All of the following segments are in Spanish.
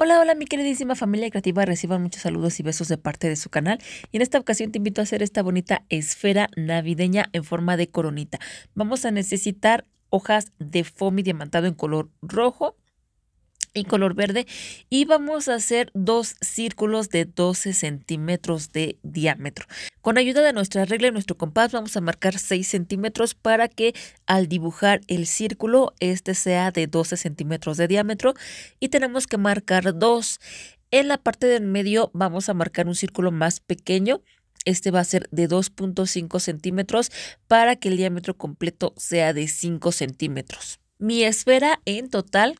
Hola, hola mi queridísima familia creativa, reciban muchos saludos y besos de parte de su canal y en esta ocasión te invito a hacer esta bonita esfera navideña en forma de coronita. Vamos a necesitar hojas de foamy diamantado en color rojo, y color verde y vamos a hacer dos círculos de 12 centímetros de diámetro. Con ayuda de nuestra regla y nuestro compás vamos a marcar 6 centímetros para que al dibujar el círculo este sea de 12 centímetros de diámetro y tenemos que marcar dos. En la parte del medio vamos a marcar un círculo más pequeño este va a ser de 2.5 centímetros para que el diámetro completo sea de 5 centímetros. Mi esfera en total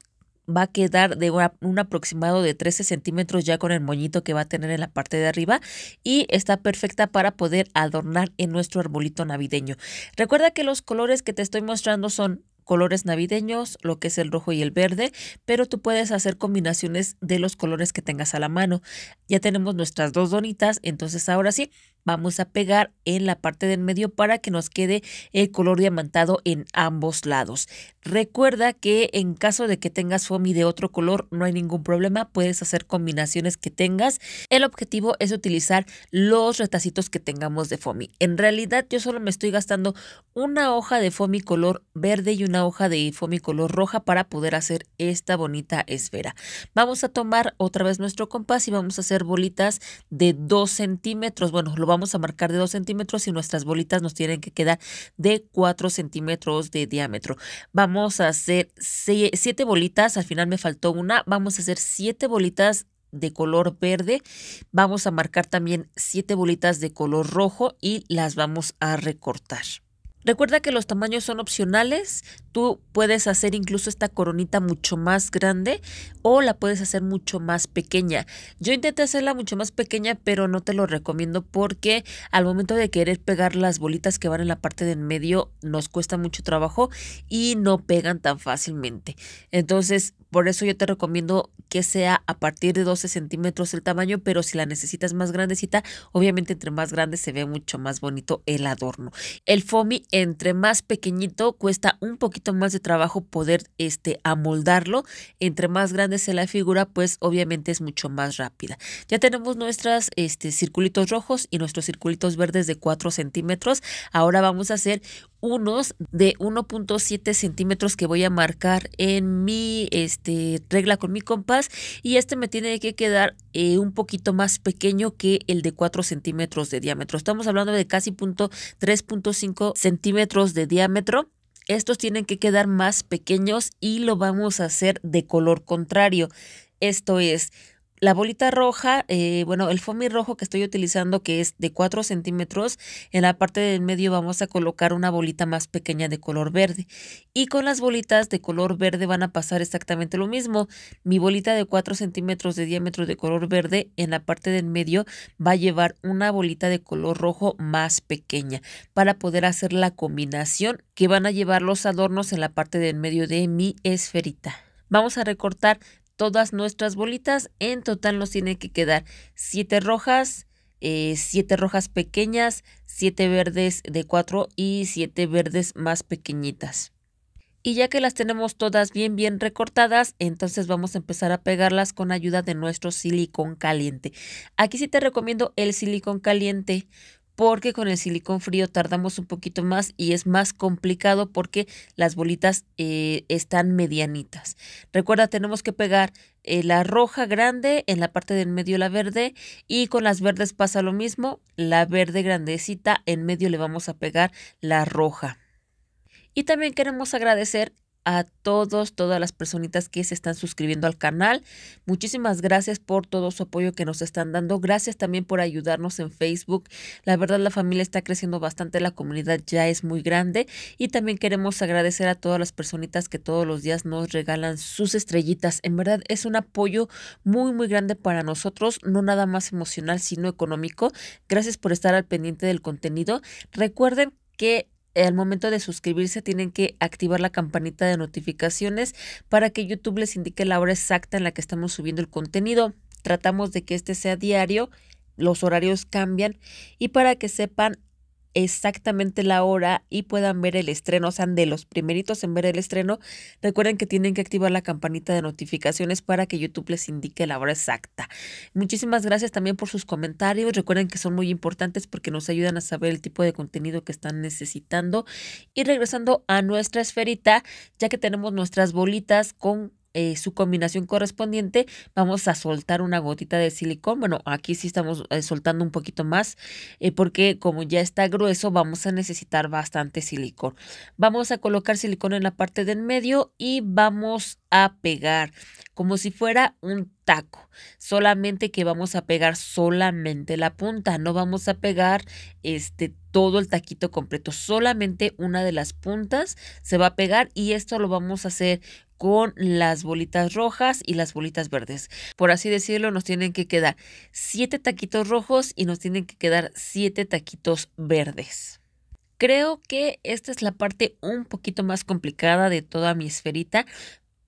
va a quedar de un aproximado de 13 centímetros ya con el moñito que va a tener en la parte de arriba y está perfecta para poder adornar en nuestro arbolito navideño. Recuerda que los colores que te estoy mostrando son colores navideños, lo que es el rojo y el verde, pero tú puedes hacer combinaciones de los colores que tengas a la mano. Ya tenemos nuestras dos donitas, entonces ahora sí vamos a pegar en la parte del medio para que nos quede el color diamantado en ambos lados. Recuerda que en caso de que tengas foamy de otro color no hay ningún problema, puedes hacer combinaciones que tengas. El objetivo es utilizar los retacitos que tengamos de foamy. En realidad yo solo me estoy gastando una hoja de foamy color verde y una hoja de foamy color roja para poder hacer esta bonita esfera. Vamos a tomar otra vez nuestro compás y vamos a hacer bolitas de 2 centímetros. Bueno, lo vamos a marcar de 2 centímetros y nuestras bolitas nos tienen que quedar de 4 centímetros de diámetro. Vamos a hacer 7 bolitas, al final me faltó una. Vamos a hacer 7 bolitas de color verde. Vamos a marcar también 7 bolitas de color rojo y las vamos a recortar. Recuerda que los tamaños son opcionales, tú puedes hacer incluso esta coronita mucho más grande o la puedes hacer mucho más pequeña. Yo intenté hacerla mucho más pequeña, pero no te lo recomiendo porque al momento de querer pegar las bolitas que van en la parte de en medio nos cuesta mucho trabajo y no pegan tan fácilmente. Entonces, por eso yo te recomiendo que sea a partir de 12 centímetros el tamaño, pero si la necesitas más grandecita, obviamente entre más grande se ve mucho más bonito el adorno. El fomi entre más pequeñito cuesta un poquito más de trabajo poder este, amoldarlo. Entre más grande sea la figura, pues obviamente es mucho más rápida. Ya tenemos nuestros este, circulitos rojos y nuestros circulitos verdes de 4 centímetros. Ahora vamos a hacer unos de 1.7 centímetros que voy a marcar en mi este, regla con mi compás y este me tiene que quedar eh, un poquito más pequeño que el de 4 centímetros de diámetro. Estamos hablando de casi 3.5 centímetros de diámetro. Estos tienen que quedar más pequeños y lo vamos a hacer de color contrario. Esto es la bolita roja, eh, bueno, el foamy rojo que estoy utilizando, que es de 4 centímetros, en la parte del medio vamos a colocar una bolita más pequeña de color verde. Y con las bolitas de color verde van a pasar exactamente lo mismo. Mi bolita de 4 centímetros de diámetro de color verde, en la parte del medio va a llevar una bolita de color rojo más pequeña para poder hacer la combinación que van a llevar los adornos en la parte del medio de mi esferita. Vamos a recortar todas nuestras bolitas. En total nos tiene que quedar 7 rojas, 7 eh, rojas pequeñas, 7 verdes de 4 y 7 verdes más pequeñitas. Y ya que las tenemos todas bien bien recortadas, entonces vamos a empezar a pegarlas con ayuda de nuestro silicón caliente. Aquí sí te recomiendo el silicón caliente porque con el silicón frío tardamos un poquito más y es más complicado porque las bolitas eh, están medianitas. Recuerda, tenemos que pegar eh, la roja grande en la parte del medio la verde y con las verdes pasa lo mismo, la verde grandecita en medio le vamos a pegar la roja. Y también queremos agradecer a todos, todas las personitas que se están suscribiendo al canal. Muchísimas gracias por todo su apoyo que nos están dando. Gracias también por ayudarnos en Facebook. La verdad, la familia está creciendo bastante, la comunidad ya es muy grande y también queremos agradecer a todas las personitas que todos los días nos regalan sus estrellitas. En verdad, es un apoyo muy, muy grande para nosotros, no nada más emocional, sino económico. Gracias por estar al pendiente del contenido. Recuerden que al momento de suscribirse tienen que activar la campanita de notificaciones para que YouTube les indique la hora exacta en la que estamos subiendo el contenido. Tratamos de que este sea diario, los horarios cambian y para que sepan exactamente la hora y puedan ver el estreno, o sean de los primeritos en ver el estreno, recuerden que tienen que activar la campanita de notificaciones para que YouTube les indique la hora exacta. Muchísimas gracias también por sus comentarios, recuerden que son muy importantes porque nos ayudan a saber el tipo de contenido que están necesitando. Y regresando a nuestra esferita, ya que tenemos nuestras bolitas con eh, su combinación correspondiente, vamos a soltar una gotita de silicón. Bueno, aquí sí estamos eh, soltando un poquito más eh, porque como ya está grueso, vamos a necesitar bastante silicón. Vamos a colocar silicón en la parte del medio y vamos a pegar como si fuera un taco, solamente que vamos a pegar solamente la punta, no vamos a pegar este todo el taquito completo, solamente una de las puntas se va a pegar y esto lo vamos a hacer con las bolitas rojas y las bolitas verdes. Por así decirlo, nos tienen que quedar siete taquitos rojos y nos tienen que quedar siete taquitos verdes. Creo que esta es la parte un poquito más complicada de toda mi esferita,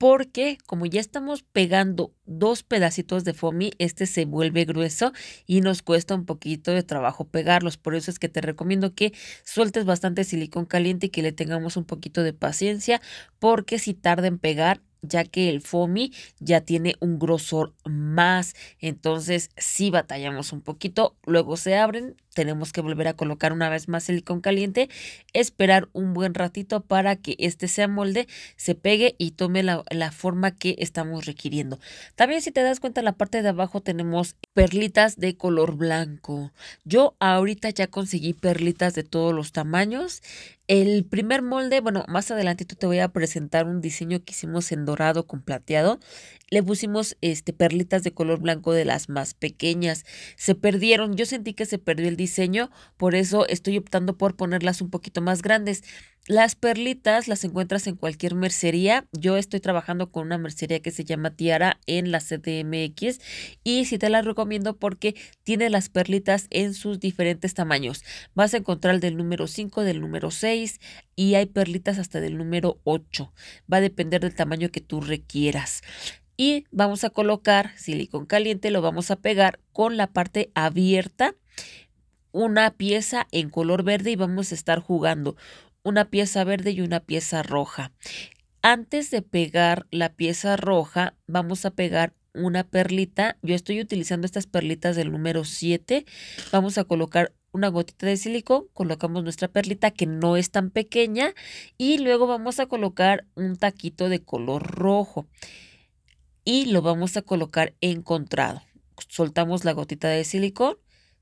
porque como ya estamos pegando dos pedacitos de foamy, este se vuelve grueso y nos cuesta un poquito de trabajo pegarlos. Por eso es que te recomiendo que sueltes bastante silicón caliente y que le tengamos un poquito de paciencia, porque si tarda en pegar, ya que el foamy ya tiene un grosor más, entonces si batallamos un poquito, luego se abren tenemos que volver a colocar una vez más el con caliente, esperar un buen ratito para que este sea molde, se pegue y tome la, forma que estamos requiriendo. También si te das cuenta en la parte de abajo tenemos perlitas de color blanco. Yo ahorita ya conseguí perlitas de todos los tamaños. El primer molde, bueno, más adelantito te voy a presentar un diseño que hicimos en dorado con plateado. Le pusimos este, perlitas de color blanco de las más pequeñas. Se perdieron, yo sentí que se perdió el diseño, por eso estoy optando por ponerlas un poquito más grandes. Las perlitas las encuentras en cualquier mercería. Yo estoy trabajando con una mercería que se llama Tiara en la CDMX y si te las recomiendo porque tiene las perlitas en sus diferentes tamaños. Vas a encontrar del número 5, del número 6 y hay perlitas hasta del número 8. Va a depender del tamaño que tú requieras y vamos a colocar silicón caliente, lo vamos a pegar con la parte abierta una pieza en color verde y vamos a estar jugando una pieza verde y una pieza roja. Antes de pegar la pieza roja, vamos a pegar una perlita. Yo estoy utilizando estas perlitas del número 7. Vamos a colocar una gotita de silicón, colocamos nuestra perlita que no es tan pequeña y luego vamos a colocar un taquito de color rojo y lo vamos a colocar encontrado. Soltamos la gotita de silicón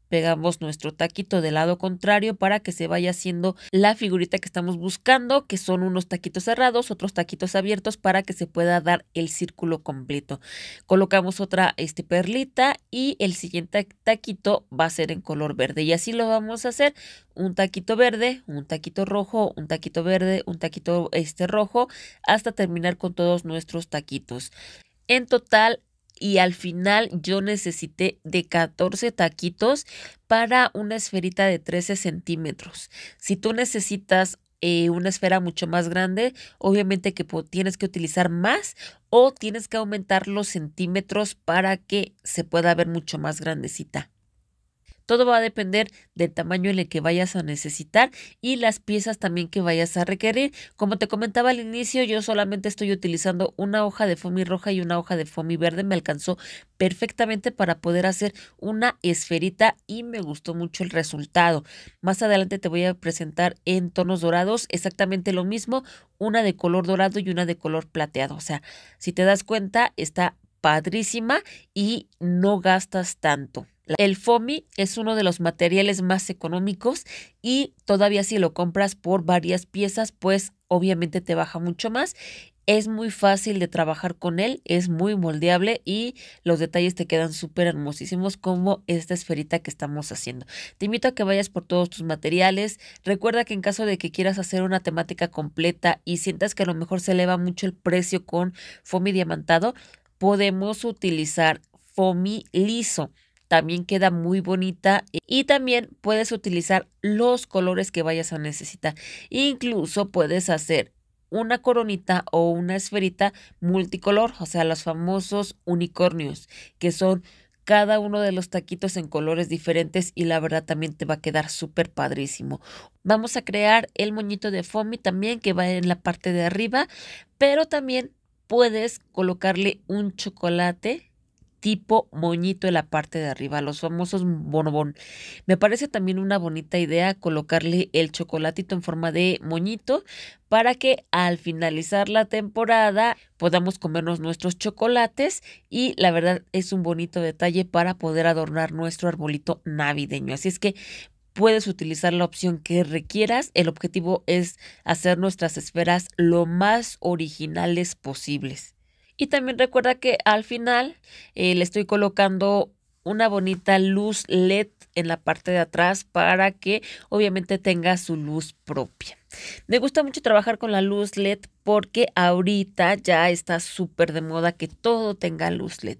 pegamos nuestro taquito del lado contrario para que se vaya haciendo la figurita que estamos buscando, que son unos taquitos cerrados, otros taquitos abiertos para que se pueda dar el círculo completo. Colocamos otra este, perlita y el siguiente taquito va a ser en color verde y así lo vamos a hacer un taquito verde, un taquito rojo, un taquito verde, un taquito este rojo hasta terminar con todos nuestros taquitos. En total y al final yo necesité de 14 taquitos para una esferita de 13 centímetros. Si tú necesitas eh, una esfera mucho más grande, obviamente que tienes que utilizar más o tienes que aumentar los centímetros para que se pueda ver mucho más grandecita. Todo va a depender del tamaño en el que vayas a necesitar y las piezas también que vayas a requerir. Como te comentaba al inicio, yo solamente estoy utilizando una hoja de foamy roja y una hoja de foamy verde. Me alcanzó perfectamente para poder hacer una esferita y me gustó mucho el resultado. Más adelante te voy a presentar en tonos dorados exactamente lo mismo, una de color dorado y una de color plateado. O sea, si te das cuenta, está padrísima y no gastas tanto. El FOMI es uno de los materiales más económicos y todavía si lo compras por varias piezas, pues obviamente te baja mucho más. Es muy fácil de trabajar con él, es muy moldeable y los detalles te quedan súper hermosísimos como esta esferita que estamos haciendo. Te invito a que vayas por todos tus materiales. Recuerda que en caso de que quieras hacer una temática completa y sientas que a lo mejor se eleva mucho el precio con fomi diamantado, podemos utilizar fomi liso. También queda muy bonita y también puedes utilizar los colores que vayas a necesitar. Incluso puedes hacer una coronita o una esferita multicolor, o sea, los famosos unicornios, que son cada uno de los taquitos en colores diferentes y la verdad también te va a quedar súper padrísimo. Vamos a crear el moñito de fomi también que va en la parte de arriba, pero también puedes colocarle un chocolate tipo moñito en la parte de arriba, los famosos bonobón. Me parece también una bonita idea colocarle el chocolatito en forma de moñito para que al finalizar la temporada podamos comernos nuestros chocolates y la verdad es un bonito detalle para poder adornar nuestro arbolito navideño. Así es que puedes utilizar la opción que requieras. El objetivo es hacer nuestras esferas lo más originales posibles. Y también recuerda que al final eh, le estoy colocando una bonita luz LED en la parte de atrás para que obviamente tenga su luz propia. Me gusta mucho trabajar con la luz LED porque ahorita ya está súper de moda que todo tenga luz LED.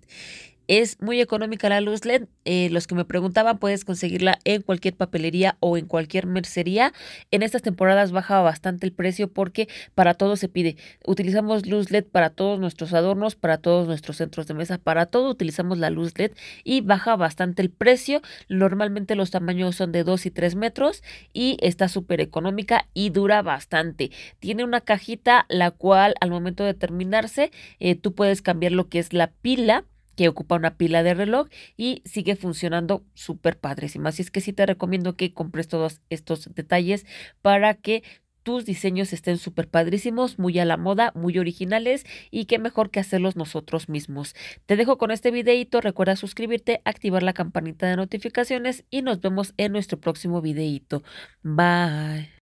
Es muy económica la luz LED. Eh, los que me preguntaban, puedes conseguirla en cualquier papelería o en cualquier mercería. En estas temporadas baja bastante el precio porque para todo se pide. Utilizamos luz LED para todos nuestros adornos, para todos nuestros centros de mesa, para todo utilizamos la luz LED y baja bastante el precio. Normalmente los tamaños son de 2 y 3 metros y está súper económica y dura bastante. Tiene una cajita la cual al momento de terminarse eh, tú puedes cambiar lo que es la pila que ocupa una pila de reloj y sigue funcionando súper padrísimo. Así es que sí te recomiendo que compres todos estos detalles para que tus diseños estén súper padrísimos, muy a la moda, muy originales y qué mejor que hacerlos nosotros mismos. Te dejo con este videito, recuerda suscribirte, activar la campanita de notificaciones y nos vemos en nuestro próximo videito. Bye.